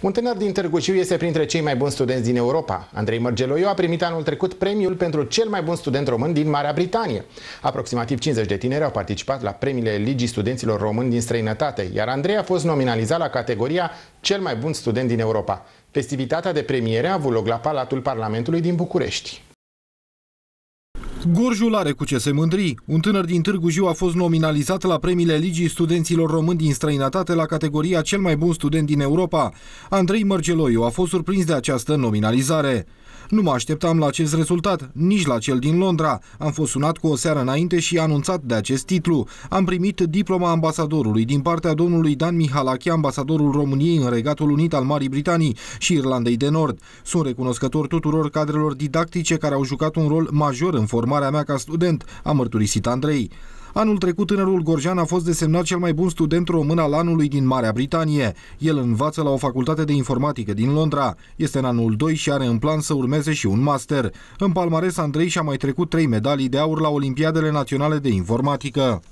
Un tânăr din Jiu este printre cei mai buni studenți din Europa. Andrei Mărgeloiu a primit anul trecut premiul pentru cel mai bun student român din Marea Britanie. Aproximativ 50 de tineri au participat la premiile Ligii Studenților Români din Străinătate, iar Andrei a fost nominalizat la categoria cel mai bun student din Europa. Festivitatea de premiere a avut loc la Palatul Parlamentului din București. Gorjul are cu ce se mândri. Un tânăr din Târgu Jiu a fost nominalizat la premiile Ligii Studenților Români din Străinătate la categoria Cel mai bun student din Europa. Andrei Mărgeloiu a fost surprins de această nominalizare. Nu mă așteptam la acest rezultat, nici la cel din Londra. Am fost sunat cu o seară înainte și anunțat de acest titlu. Am primit diploma ambasadorului din partea domnului Dan Mihalache, ambasadorul României în Regatul Unit al Marii Britanii și Irlandei de Nord. Sunt recunoscător tuturor cadrelor didactice care au jucat un rol major în formarea formarea mea ca student, a mărturisit Andrei. Anul trecut, tânărul Gorjan a fost desemnat cel mai bun student român al anului din Marea Britanie. El învață la o facultate de informatică din Londra. Este în anul 2 și are în plan să urmeze și un master. În palmares, Andrei și-a mai trecut trei medalii de aur la Olimpiadele Naționale de Informatică.